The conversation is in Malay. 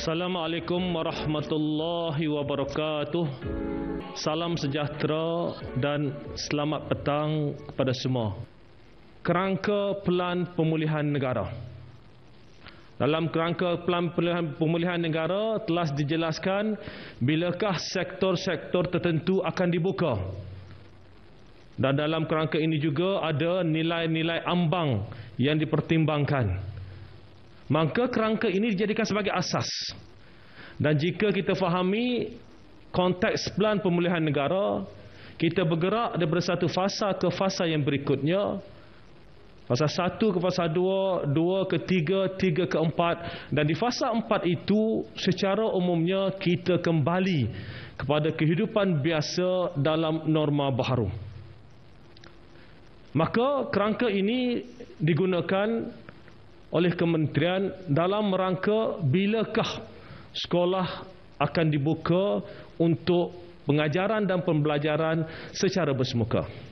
Assalamualaikum warahmatullahi wabarakatuh. Salam sejahtera dan selamat petang kepada semua. Kerangka Pelan Pemulihan Negara. Dalam kerangka Pelan Pemulihan Negara telah dijelaskan bilakah sektor-sektor tertentu akan dibuka. Dan dalam kerangka ini juga ada nilai-nilai ambang yang dipertimbangkan. Maka kerangka ini dijadikan sebagai asas. Dan jika kita fahami konteks pelan pemulihan negara, kita bergerak daripada satu fasa ke fasa yang berikutnya, fasa satu ke fasa dua, dua ke tiga, tiga ke empat, dan di fasa empat itu secara umumnya kita kembali kepada kehidupan biasa dalam norma baharu. Maka kerangka ini digunakan oleh kementerian dalam rangka bilakah sekolah akan dibuka untuk pengajaran dan pembelajaran secara bersemuka.